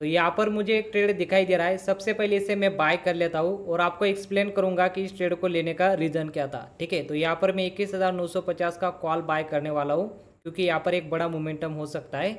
तो यहाँ पर मुझे एक ट्रेड दिखाई दे रहा है सबसे पहले इसे मैं बाय कर लेता हूँ और आपको एक्सप्लेन करूंगा कि इस ट्रेड को लेने का रीज़न क्या था ठीक है तो यहाँ पर मैं इक्कीस हज़ार नौ सौ पचास का कॉल बाय करने वाला हूँ क्योंकि यहाँ पर एक बड़ा मोमेंटम हो सकता है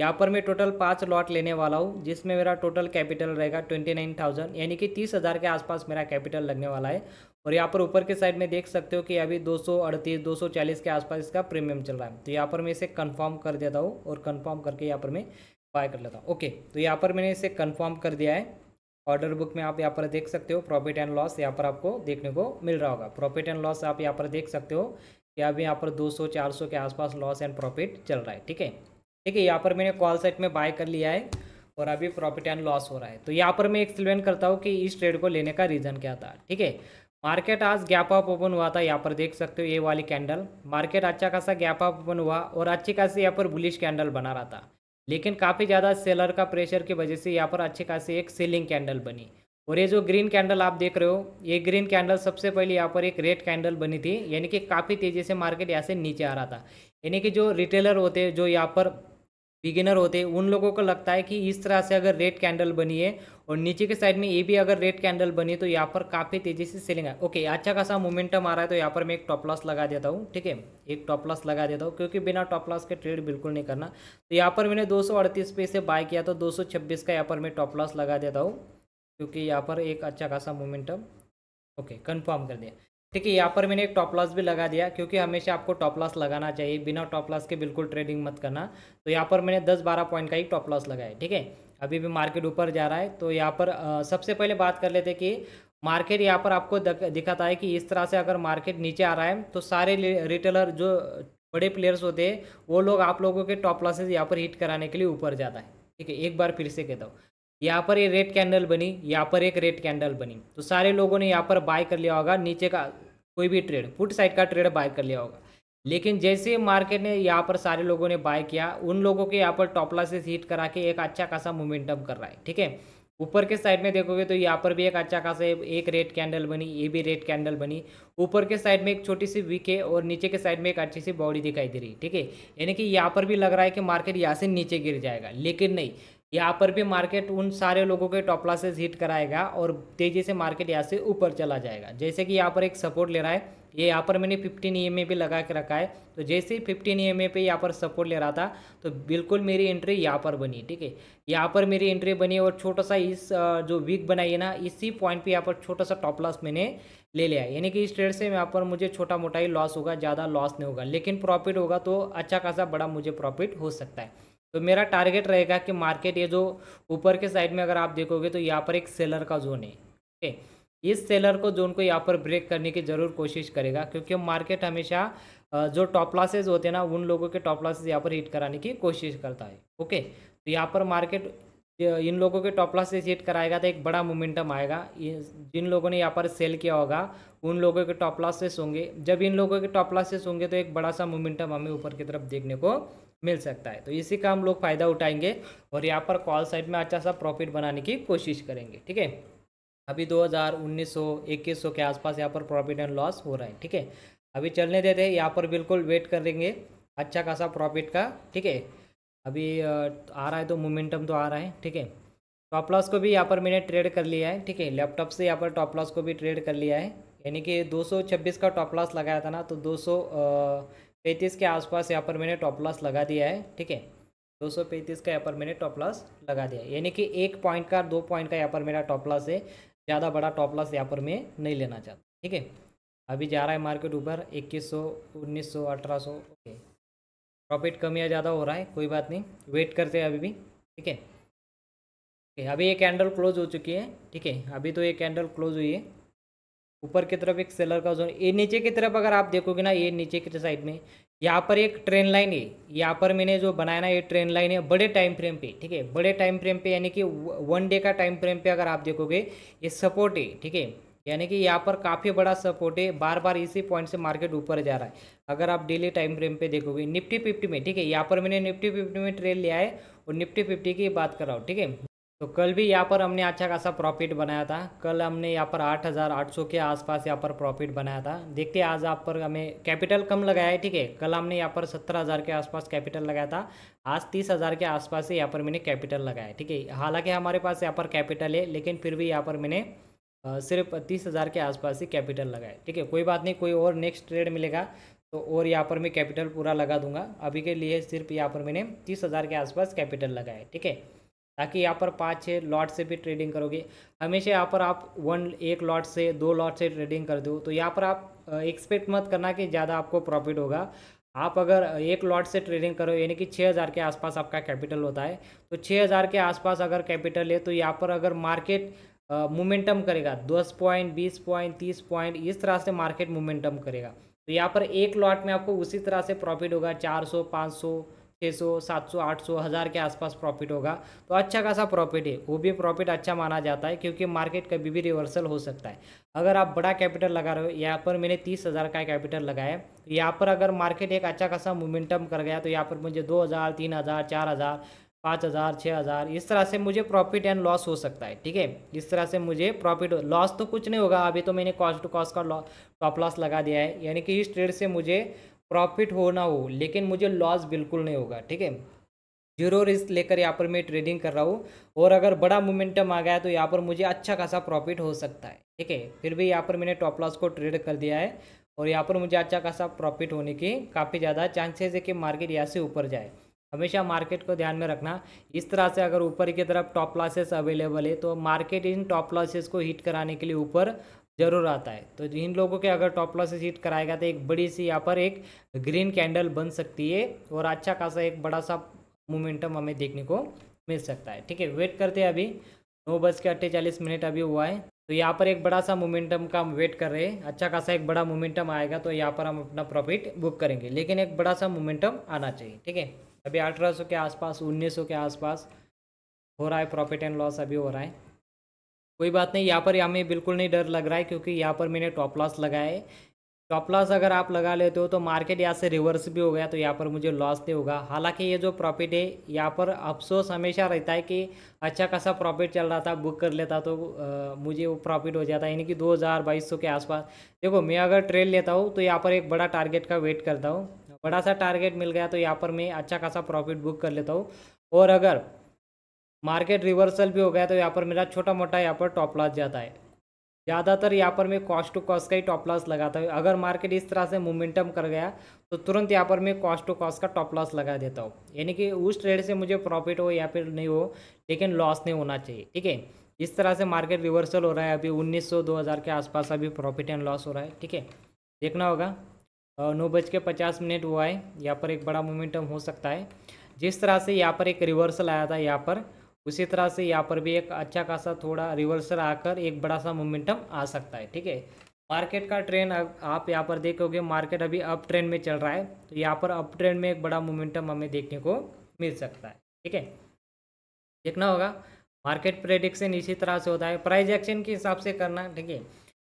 यहाँ पर मैं टोटल पाँच लॉट लेने वाला हूँ जिसमें मेरा टोटल कैपिटल रहेगा ट्वेंटी नाइन थाउजेंड यानी कि तीस हज़ार के आसपास मेरा कैपिटल लगने वाला है और यहाँ पर ऊपर के साइड में देख सकते हो कि अभी दो सौ अड़तीस दो सौ चालीस के आसपास इसका प्रीमियम चल रहा है तो यहाँ पर मैं इसे कन्फर्म कर देता हूँ और कन्फर्म करके यहाँ पर मैं बाय कर लेता हूँ ओके तो यहाँ पर मैंने इसे कन्फर्म कर दिया है ऑर्डर बुक में आप यहाँ पर देख सकते हो प्रॉफिट एंड लॉस यहाँ पर आपको देखने को मिल रहा होगा प्रॉफिट एंड लॉस आप यहाँ पर देख सकते हो कि अभी यहाँ पर 200 400 के आसपास लॉस एंड प्रॉफिट चल रहा है ठीक है ठीक है यहाँ पर मैंने कॉल सेट में बाय कर लिया है और अभी प्रॉफिट एंड लॉस हो रहा है तो यहाँ पर मैं एक्सप्लेन करता हूँ कि इस ट्रेड को लेने का रीज़न क्या था ठीक है मार्केट आज गैप अप ओपन हुआ था यहाँ पर देख सकते हो ये वाली कैंडल मार्केट अच्छा खासा गैप अप ओपन हुआ और अच्छी खासी यहाँ पर बुलिश कैंडल बना रहा था लेकिन काफ़ी ज़्यादा सेलर का प्रेशर की वजह से यहाँ पर अच्छे खासी एक सेलिंग कैंडल बनी और ये जो ग्रीन कैंडल आप देख रहे हो ये ग्रीन कैंडल सबसे पहले यहाँ पर एक रेड कैंडल बनी थी यानी कि काफ़ी तेज़ी से मार्केट यहाँ से नीचे आ रहा था यानी कि जो रिटेलर होते जो यहाँ पर बिगिनर होते हैं उन लोगों को लगता है कि इस तरह से अगर रेड कैंडल बनी है और नीचे के साइड में ये भी अगर रेड कैंडल बनी तो यहाँ पर काफ़ी तेज़ी से सेलिंग है ओके अच्छा खासा मोमेंटम आ रहा है तो यहाँ पर मैं एक टॉप लॉस लगा देता हूँ ठीक है एक टॉप लॉस लगा देता हूँ क्योंकि बिना टॉप लॉस के ट्रेड बिल्कुल नहीं करना तो यहाँ पर मैंने दो पे से बाय किया तो दो का यहाँ पर मैं टॉप लॉस लगा देता हूँ क्योंकि यहाँ पर एक अच्छा खासा मोमेंटम ओके कन्फर्म कर दिया ठीक है यहाँ पर मैंने एक टॉप लॉस भी लगा दिया क्योंकि हमेशा आपको टॉप लॉस लगाना चाहिए बिना टॉप लॉस के बिल्कुल ट्रेडिंग मत करना तो यहाँ पर मैंने दस बारह पॉइंट का ही टॉप लॉस लगाया ठीक है अभी भी मार्केट ऊपर जा रहा है तो यहाँ पर आ, सबसे पहले बात कर लेते कि मार्केट यहाँ पर आपको दिखाता है कि इस तरह से अगर मार्केट नीचे आ रहा है तो सारे रिटेलर जो बड़े प्लेयर्स होते हैं वो लोग आप लोगों के टॉप लॉसेज यहाँ पर हिट कराने के लिए ऊपर जाता है ठीक है एक बार फिर से कहता हूँ यहाँ पर ये रेड कैंडल बनी यहाँ पर एक रेड कैंडल बनी तो सारे लोगों ने यहाँ पर बाय कर लिया होगा नीचे का कोई भी ट्रेड फुट साइड का ट्रेड बाय कर लिया होगा लेकिन जैसे मार्केट ने यहाँ पर सारे लोगों ने बाय किया उन लोगों के यहाँ पर टॉपला से हिट करा के एक अच्छा खासा मोमेंटम कर रहा है ठीक है ऊपर के साइड में देखोगे तो यहाँ पर भी एक अच्छा खासा एक रेड कैंडल बनी ये भी रेड कैंडल बनी ऊपर के साइड में एक छोटी सी वीक है और नीचे के साइड में एक अच्छी सी बॉडी दिखाई दे रही है ठीक है यानी कि यहाँ पर भी लग रहा है कि मार्केट यहाँ से नीचे गिर जाएगा लेकिन नहीं यहाँ पर भी मार्केट उन सारे लोगों के टॉप क्लासेस हिट कराएगा और तेज़ी से मार्केट यहाँ से ऊपर चला जाएगा जैसे कि यहाँ पर एक सपोर्ट ले रहा है ये यहाँ पर मैंने 15 ई भी लगा के रखा है तो जैसे ही 15 ई पे यहाँ पर सपोर्ट ले रहा था तो बिल्कुल मेरी एंट्री यहाँ पर बनी ठीक है यहाँ पर मेरी एंट्री बनी और छोटा सा इस जो वीक बनाई है ना इसी पॉइंट पे यहाँ पर छोटा सा टॉप लॉस मैंने ले लिया यानी कि इस ट्रेड से यहाँ पर मुझे छोटा मोटा ही लॉस होगा ज़्यादा लॉस नहीं होगा लेकिन प्रॉफिट होगा तो अच्छा खासा बड़ा मुझे प्रॉफिट हो सकता है तो मेरा टारगेट रहेगा कि मार्केट ये जो ऊपर के साइड में अगर आप देखोगे तो यहाँ पर एक सेलर का जोन है ठीक है इस सेलर को जोन को यहाँ पर ब्रेक करने की ज़रूर कोशिश करेगा क्योंकि मार्केट हमेशा जो टॉप लॉसेज होते हैं ना उन लोगों के टॉप लॉसेज यहाँ पर हिट कराने की कोशिश करता है ओके तो यहाँ पर मार्केट इन लोगों के टॉप लॉसेज हिट कराएगा तो एक बड़ा मोमेंटम आएगा जिन लोगों ने यहाँ पर सेल किया होगा उन लोगों के टॉप लॉसेस होंगे जब इन लोगों के टॉप लॉसेस होंगे तो एक बड़ा सा मोमेंटम हमें ऊपर की तरफ देखने को मिल सकता है तो इसी का हम लोग फ़ायदा उठाएंगे और यहाँ पर कॉल साइड में अच्छा सा प्रॉफिट बनाने की कोशिश करेंगे ठीक है अभी सौ इक्कीस सौ के आसपास यहाँ पर प्रॉफिट एंड लॉस हो रहा है ठीक है अभी चलने देते हैं यहाँ पर बिल्कुल वेट करेंगे अच्छा खासा प्रॉफिट का ठीक है अभी आ रहा है तो मोमेंटम तो आ रहा है ठीक है टॉप लॉस को भी यहाँ पर मैंने ट्रेड कर लिया है ठीक है लैपटॉप से यहाँ पर टॉप लॉस को भी ट्रेड कर लिया है यानी कि दो का टॉप लॉस लगाया था ना तो दो पैंतीस के आसपास यहाँ पर मैंने टॉप लॉस लगा दिया है ठीक है दो सौ पैंतीस का यहाँ पर मैंने टॉप लॉस लगा दिया यानी कि एक पॉइंट का दो पॉइंट का यहाँ पर मेरा टॉप लॉस है ज़्यादा बड़ा टॉप लॉस यहाँ पर मैं नहीं लेना चाहता ठीक है अभी जा रहा है मार्केट ऊपर इक्कीस सौ उन्नीस सौ अठारह सौ ओके प्रॉफिट कम या ज़्यादा हो रहा है कोई बात नहीं वेट करते हैं अभी भी ठीक है अभी ये कैंडल क्लोज हो चुकी है ठीक है अभी तो ये कैंडल क्लोज हुई है ऊपर की तरफ एक सेलर का जोन ये नीचे की तरफ अगर आप देखोगे ना ये नीचे की साइड में यहाँ पर एक ट्रेन लाइन है यहाँ पर मैंने जो बनाया ना ये ट्रेन लाइन है बड़े टाइम फ्रेम पे ठीक है बड़े टाइम फ्रेम पे यानी कि वन डे का टाइम फ्रेम पे अगर आप देखोगे ये सपोर्ट है ठीक है यानी कि यहाँ पर काफ़ी बड़ा सपोर्ट है बार बार इसी पॉइंट से मार्केट ऊपर जा रहा है अगर आप डेली टाइम फ्रेम पे देखोगे निफ्टी फिफ्टी में ठीक है यहाँ पर मैंने निफ्टी फिफ्टी में ट्रेन लिया है और निफ्टी फिफ्टी की बात कर रहा हूँ ठीक है तो कल भी यहाँ पर हमने अच्छा खासा प्रॉफिट बनाया था कल हमने यहाँ पर 8,800 के आसपास यहाँ पर प्रॉफिट बनाया था देखते हैं आज आप पर हमें कैपिटल कम लगाया है ठीक है कल हमने यहाँ पर 17,000 के आसपास कैपिटल लगाया था आज 30,000 के आसपास ही यहाँ पर मैंने कैपिटल लगाया ठीक है हालांकि हमारे पास यहाँ पर कैपिटल है लेकिन फिर भी यहाँ पर मैंने सिर्फ तीस हज़ार के आसपास ही कैपिटल लगाया ठीक है कोई बात नहीं कोई और नेक्स्ट ट्रेड मिलेगा तो और यहाँ पर मैं कैपिटल पूरा लगा दूंगा अभी के लिए सिर्फ यहाँ पर मैंने तीस हज़ार के आसपास कैपिटल लगाया ठीक है ताकि यहाँ पर पाँच छः लॉट से भी ट्रेडिंग करोगे हमेशा यहाँ पर आप वन एक लॉट से दो लॉट से ट्रेडिंग कर दो तो यहाँ पर आप एक्सपेक्ट मत करना कि ज़्यादा आपको प्रॉफिट होगा आप अगर एक लॉट से ट्रेडिंग करो यानी कि छः हज़ार के आसपास आपका कैपिटल होता है तो छः हज़ार के आसपास अगर कैपिटल है तो यहाँ पर अगर मार्केट मोमेंटम करेगा दस पॉइंट बीस पॉइंट तीस पॉइंट इस तरह से मार्केट मोमेंटम करेगा तो यहाँ पर एक लॉट में आपको उसी तरह से प्रॉफिट होगा चार सौ पाँच सौ छः सौ सात सौ आठ सौ हज़ार के आसपास प्रॉफिट होगा तो अच्छा खासा प्रॉफिट है वो भी प्रॉफिट अच्छा माना जाता है क्योंकि मार्केट कभी भी रिवर्सल हो सकता है अगर आप बड़ा कैपिटल लगा रहे हो यहाँ पर मैंने तीस हज़ार का कैपिटल लगाया तो यहाँ पर अगर मार्केट एक अच्छा खासा मोमेंटम कर गया तो यहाँ पर मुझे दो हज़ार तीन हज़ार चार हज़ार पाँच हज़ार छः हज़ार इस तरह से मुझे प्रॉफिट एंड लॉस हो सकता है ठीक है इस तरह से मुझे प्रॉफिट लॉस तो कुछ नहीं होगा अभी तो मैंने कॉस्ट टू कॉस्ट का टॉप लॉस लगा दिया है यानी कि इस ट्रेड से मुझे प्रॉफिट हो ना हो लेकिन मुझे लॉस बिल्कुल नहीं होगा ठीक है जीरो रिस्क लेकर यहाँ पर मैं ट्रेडिंग कर रहा हूँ और अगर बड़ा मोमेंटम आ गया तो यहाँ पर मुझे अच्छा खासा प्रॉफिट हो सकता है ठीक है फिर भी यहाँ पर मैंने टॉप लॉस को ट्रेड कर दिया है और यहाँ पर मुझे अच्छा खासा प्रॉफिट होने की काफ़ी ज़्यादा चांसेस है कि मार्केट यहाँ से ऊपर जाए हमेशा मार्केट को ध्यान में रखना इस तरह से अगर ऊपर की तरफ टॉप लॉसेस अवेलेबल है तो मार्केट इन टॉप लॉसेस को हिट कराने के लिए ऊपर जरूर आता है तो इन लोगों के अगर टॉप लॉस हिट कराएगा तो एक बड़ी सी यहाँ पर एक ग्रीन कैंडल बन सकती है और अच्छा खासा एक बड़ा सा मोमेंटम हमें देखने को मिल सकता है ठीक है वेट करते हैं अभी नौ बज के अट्ठेचालीस मिनट अभी हुआ है तो यहाँ पर एक बड़ा सा मोमेंटम का हम वेट कर रहे हैं अच्छा खासा एक बड़ा मोमेंटम आएगा तो यहाँ पर हम अपना प्रॉफिट बुक करेंगे लेकिन एक बड़ा सा मोमेंटम आना चाहिए ठीक है अभी अठारह के आसपास उन्नीस के आसपास हो रहा है प्रॉफिट एंड लॉस अभी हो रहा है कोई बात नहीं यहाँ पर हमें बिल्कुल नहीं डर लग रहा है क्योंकि यहाँ पर मैंने टॉप लॉस लगाए टॉप लॉस अगर आप लगा लेते हो तो मार्केट यहाँ से रिवर्स भी हो गया तो यहाँ पर मुझे लॉस नहीं होगा हालांकि ये जो प्रॉफिट है यहाँ पर अफसोस हमेशा रहता है कि अच्छा खासा प्रॉफिट चल रहा था बुक कर लेता तो आ, मुझे वो प्रॉफिट हो जाता यानी कि दो हज़ार बाईस सौ के आसपास देखो मैं अगर ट्रेड लेता हूँ तो यहाँ पर एक बड़ा टारगेट का वेट करता हूँ बड़ा सा टारगेट मिल गया तो यहाँ पर मैं अच्छा खासा प्रॉफिट बुक कर लेता हूँ और अगर मार्केट रिवर्सल भी हो गया तो यहाँ पर मेरा छोटा मोटा यहाँ पर टॉप लॉस जाता है ज़्यादातर यहाँ पर मैं कॉस्ट टू कॉस्ट का ही टॉप लॉस लगाता हूँ अगर मार्केट इस तरह से मोमेंटम कर गया तो तुरंत यहाँ पर मैं कॉस्ट टू कॉस्ट का टॉप लॉस लगा देता हूँ यानी कि उस ट्रेड से मुझे प्रॉफिट हो या फिर नहीं हो लेकिन लॉस नहीं होना चाहिए ठीक है इस तरह से मार्केट रिवर्सल हो रहा है अभी 1900 2000 के आसपास अभी प्रॉफिट एंड लॉस हो रहा है ठीक है देखना होगा नौ बज के पचास मिनट हुआ है यहाँ पर एक बड़ा मोमेंटम हो सकता है जिस तरह से यहाँ पर एक रिवर्सल आया था यहाँ पर उसी तरह से यहाँ पर भी एक अच्छा खासा थोड़ा रिवर्सल आकर एक बड़ा सा मोमेंटम आ सकता है ठीक है मार्केट का ट्रेंड आप यहाँ पर देखोगे मार्केट अभी अप ट्रेंड में चल रहा है तो यहाँ पर अप ट्रेंड में एक बड़ा मोमेंटम हमें देखने को मिल सकता है ठीक है देखना होगा मार्केट प्रेडिक्शन इसी तरह से होता है प्राइस एक्शन के हिसाब से करना ठीक है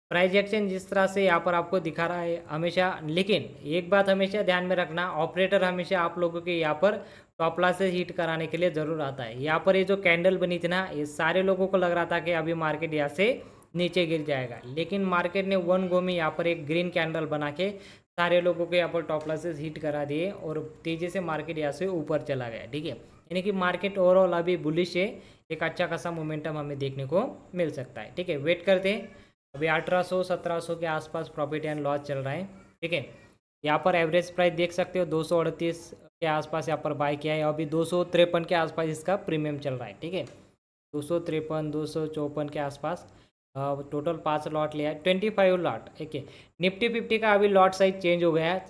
प्राइज एक्सचेंज जिस तरह से यहाँ पर आपको दिखा रहा है हमेशा लेकिन एक बात हमेशा ध्यान में रखना ऑपरेटर हमेशा आप लोगों के यहाँ पर टॉप से हिट कराने के लिए ज़रूर आता है यहाँ पर ये जो कैंडल बनी थी ना ये सारे लोगों को लग रहा था कि अभी मार्केट यहाँ से नीचे गिर जाएगा लेकिन मार्केट ने वन गो में यहाँ पर एक ग्रीन कैंडल बना के सारे लोगों के यहाँ पर टॉप से हिट करा दिए और तेज़ी से मार्केट यहाँ से ऊपर चला गया ठीक है यानी कि मार्केट ओवरऑल अभी बुलिश है एक अच्छा खासा मोमेंटम हमें देखने को मिल सकता है ठीक है वेट करते हैं अभी 1800 1700 के आसपास प्रॉफिट एंड लॉस चल रहा है ठीक है यहाँ पर एवरेज प्राइस देख सकते हो दो के आसपास यहाँ पर बाय किया है अभी दो के आसपास इसका प्रीमियम चल रहा है ठीक है दो सौ तिरपन दो सौ चौपन के आसपास टोटल पाँच लॉट लिया है ट्वेंटी फाइव लॉट ठीक है निफ्टी फिफ्टी का अभी लॉट साइज चेंज हो गया है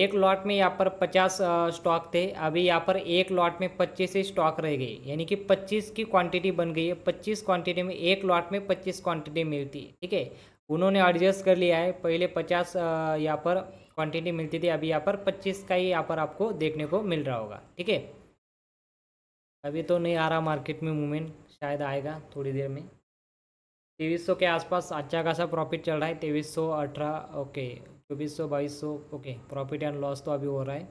एक लॉट में यहाँ पर पचास स्टॉक थे अभी यहाँ पर एक लॉट में पच्चीस ही स्टॉक रह गए यानी कि पच्चीस की क्वांटिटी बन गई है पच्चीस क्वांटिटी में एक लॉट में पच्चीस क्वांटिटी मिलती है ठीक है उन्होंने एडजस्ट कर लिया है पहले पचास यहाँ पर क्वांटिटी मिलती थी अभी यहाँ पर पच्चीस का ही यहाँ पर आपको देखने को मिल रहा होगा ठीक है अभी तो नहीं आ रहा मार्केट में मूवमेंट शायद आएगा थोड़ी देर में तेईस के आसपास अच्छा खासा प्रॉफिट चल रहा है तेईस सौ अठारह ओके चौबीस सौ बाईस सौ ओके प्रॉफिट एंड लॉस तो अभी हो रहा है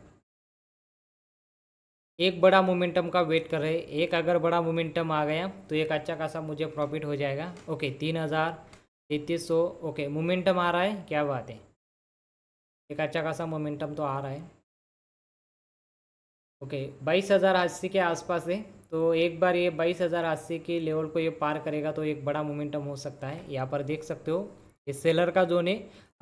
एक बड़ा मोमेंटम का वेट कर रहे एक अगर बड़ा मोमेंटम आ गया तो एक अच्छा खासा मुझे प्रॉफिट हो जाएगा ओके तीन हज़ार तैंतीस सौ ओके मोमेंटम आ रहा है क्या बात है एक अच्छा खासा मोमेंटम तो आ रहा है ओके बाईस हज़ार अस्सी के आसपास है तो एक बार ये बाईस हज़ार अस्सी के लेवल को ये पार करेगा तो एक बड़ा मोमेंटम हो सकता है यहाँ पर देख सकते हो इस सेलर का जोन है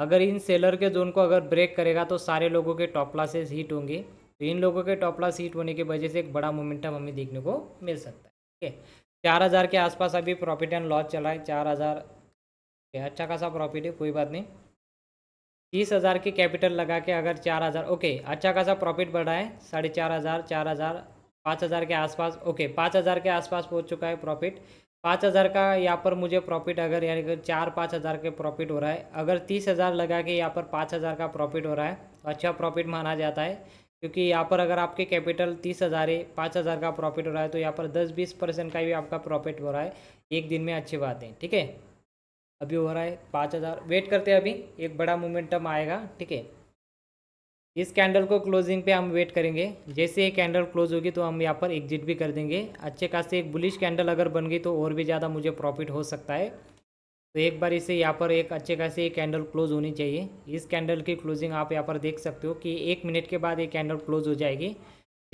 अगर इन सेलर के जोन को अगर ब्रेक करेगा तो सारे लोगों के टॉप क्लासेस हीट होंगे तो इन लोगों के टॉप क्लास हीट होने की वजह से एक बड़ा मोमेंटम हमें देखने को मिल सकता है ठीक है चार हज़ार के आसपास अभी प्रॉफिट एंड लॉस चला है चार हज़ार अच्छा खासा प्रॉफिट है कोई बात नहीं तीस हज़ार की कैपिटल लगा के अगर चार हज़ार ओके अच्छा खासा प्रॉफिट बढ़ा है साढ़े चार हज़ार चार हज़ार पाँच हज़ार के आसपास ओके पाँच हज़ार के आसपास पहुंच चुका है प्रॉफिट पाँच हज़ार का यहाँ पर मुझे प्रॉफिट अगर यानी कि चार पाँच हज़ार के प्रॉफिट हो रहा है अगर तीस हज़ार लगा के यहाँ पर पाँच हज़ार का प्रॉफिट हो रहा है तो अच्छा प्रॉफिट माना जाता है क्योंकि यहाँ पर अगर आपके कैपिटल तीस हज़ार है पाँच हज़ार का प्रॉफिट हो रहा है तो यहाँ पर दस बीस परसेंट का भी आपका प्रॉफिट हो रहा है एक दिन में अच्छी बात है ठीक है अभी हो रहा है पाँच हज़ार वेट करते हैं अभी एक बड़ा मोमेंटम आएगा ठीक है इस कैंडल को क्लोजिंग पे हम वेट करेंगे जैसे ये कैंडल क्लोज होगी तो हम यहाँ पर एग्जिट भी कर देंगे अच्छे खासे एक बुलिश कैंडल अगर बन गई तो और भी ज़्यादा मुझे प्रॉफिट हो सकता है तो एक बार इसे यहाँ पर एक अच्छे खासे ये कैंडल क्लोज होनी चाहिए इस कैंडल की क्लोजिंग आप यहाँ पर देख सकते हो कि एक मिनट के बाद ये कैंडल क्लोज हो जाएगी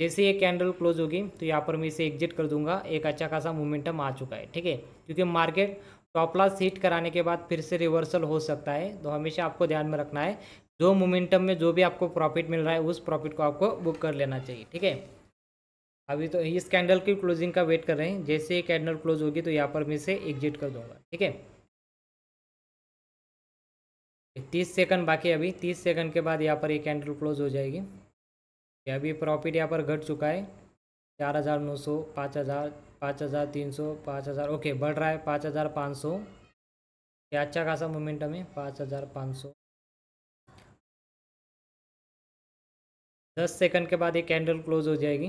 जैसे ये कैंडल क्लोज होगी तो यहाँ पर मैं इसे एग्जिट कर दूंगा एक अच्छा खासा मोमेंटम आ चुका है ठीक है क्योंकि मार्केट टॉप लॉस हिट कराने के बाद फिर से रिवर्सल हो सकता है तो हमेशा आपको ध्यान में रखना है जो मोमेंटम में जो भी आपको प्रॉफिट मिल रहा है उस प्रॉफिट को आपको बुक कर लेना चाहिए ठीक है अभी तो इस कैंडल की क्लोजिंग का वेट कर रहे हैं जैसे ही कैंडल क्लोज होगी तो यहाँ पर मैं इसे एग्जिट कर दूंगा ठीक है तीस सेकंड बाकी अभी तीस सेकंड के बाद यहाँ पर ये कैंडल क्लोज हो जाएगी अभी प्रॉफिट यहाँ पर घट चुका है चार हज़ार नौ सौ पाँच हज़ार पाँच हज़ार तीन सौ पाँच हज़ार ओके बढ़ रहा है पाँच हज़ार पाँच सौ ये अच्छा खासा मोमेंटम है पाँच हज़ार पाँच सौ दस सेकंड के बाद ये कैंडल क्लोज हो जाएगी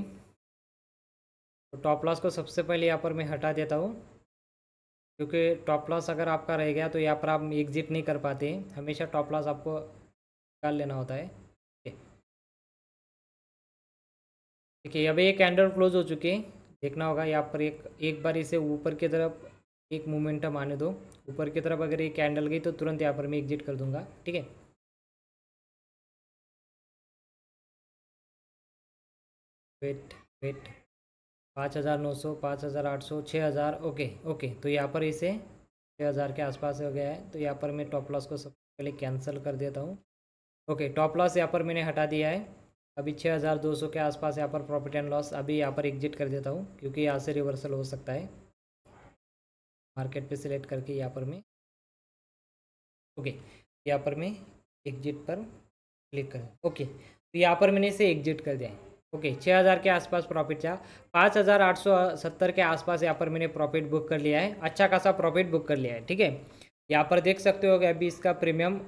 तो टॉप लॉस को सबसे पहले यहाँ पर मैं हटा देता हूँ क्योंकि टॉप लॉस अगर आपका रह गया तो यहाँ पर आप एग्जिट नहीं कर पाते हमेशा टॉप लॉस आपको निकाल लेना होता है ठीक है अब ये कैंडल क्लोज हो चुके हैं देखना होगा यहाँ पर एक एक बार इसे ऊपर की तरफ एक मोमेंटम आने दो ऊपर की तरफ अगर ये कैंडल गई तो तुरंत यहाँ पर मैं एग्जिट कर दूंगा ठीक है वेट वेट पाँच हज़ार नौ सौ पाँच हज़ार आठ सौ छः हज़ार ओके ओके तो यहाँ पर इसे छः हज़ार के आसपास हो गया है तो यहाँ पर मैं टॉप लॉस को सबसे पहले कैंसिल कर देता हूँ ओके टॉप लॉस यहाँ पर मैंने हटा दिया है अभी छः हज़ार दो सौ के आसपास यहाँ पर प्रॉफिट एंड लॉस अभी यहाँ पर एग्जिट कर देता हूँ क्योंकि यहाँ से रिवर्सल हो सकता है मार्केट पर सिलेक्ट करके यहाँ पर मैं ओके यहाँ पर मैं एग्जिट पर क्लिक करूँ ओके तो यहाँ पर मैंने इसे एग्जिट कर दिया है ओके छः हज़ार के आसपास प्रॉफिट था सत्तर के आसपास यहाँ पर मैंने प्रॉफिट बुक कर लिया है अच्छा खासा प्रॉफिट बुक कर लिया है ठीक है यहाँ पर देख सकते हो कि अभी इसका प्रीमियम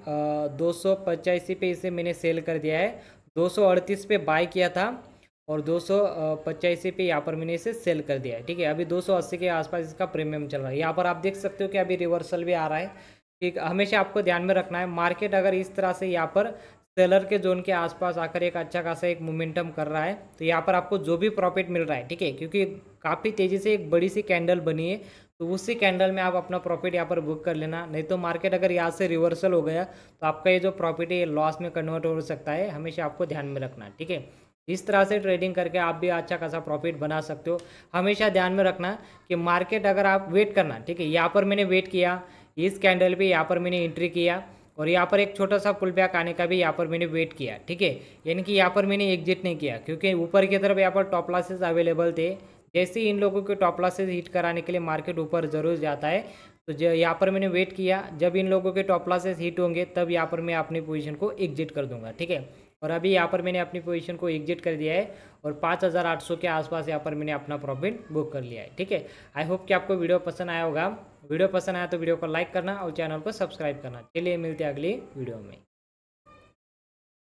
दो सौ पे इसे मैंने सेल कर दिया है दो सौ अड़तीस पे बाय किया था और दो सौ पचासी पे यहाँ पर मैंने इसे सेल कर दिया है ठीक है अभी दो सौ अस्सी के आसपास इसका प्रीमियम चल रहा है यहाँ पर आप देख सकते हो कि अभी रिवर्सल भी आ रहा है ठीक हमेशा आपको ध्यान में रखना है मार्केट अगर इस तरह से यहाँ पर सेलर के जोन के आसपास आकर एक अच्छा खासा एक मोमेंटम कर रहा है तो यहाँ पर आपको जो भी प्रॉफिट मिल रहा है ठीक है क्योंकि काफ़ी तेज़ी से एक बड़ी सी कैंडल बनी है तो उसी कैंडल में आप अपना प्रॉफिट यहाँ पर बुक कर लेना नहीं तो मार्केट अगर यहाँ से रिवर्सल हो गया तो आपका ये जो प्रॉफिट है ये लॉस में कन्वर्ट हो सकता है हमेशा आपको ध्यान में रखना ठीक है इस तरह से ट्रेडिंग करके आप भी अच्छा खासा प्रॉफिट बना सकते हो हमेशा ध्यान में रखना कि मार्केट अगर आप वेट करना ठीक है यहाँ पर मैंने वेट किया इस कैंडल पे यहाँ पर मैंने एंट्री किया और यहाँ पर एक छोटा सा पुल बैक आने का भी यहाँ पर मैंने वेट किया ठीक है यानी कि यहाँ पर मैंने एग्जिट नहीं किया क्योंकि ऊपर की तरफ यहाँ पर टॉप लॉसेज अवेलेबल थे जैसे ही इन लोगों के टॉप लॉसेज हिट कराने के लिए मार्केट ऊपर जरूर जाता है तो जो यहाँ पर मैंने वेट किया जब इन लोगों के टॉप लॉसेज हिट होंगे तब यहाँ पर मैं अपनी पोजिशन को एग्जिट कर दूंगा ठीक है और अभी यहाँ पर मैंने अपनी पोजीशन को एग्जिट कर दिया है और 5,800 के आसपास यहाँ पर मैंने अपना प्रॉफिट बुक कर लिया है ठीक है आई होप कि आपको वीडियो पसंद आया होगा वीडियो पसंद आया तो वीडियो को लाइक करना और चैनल को सब्सक्राइब करना चलिए मिलते हैं अगली वीडियो में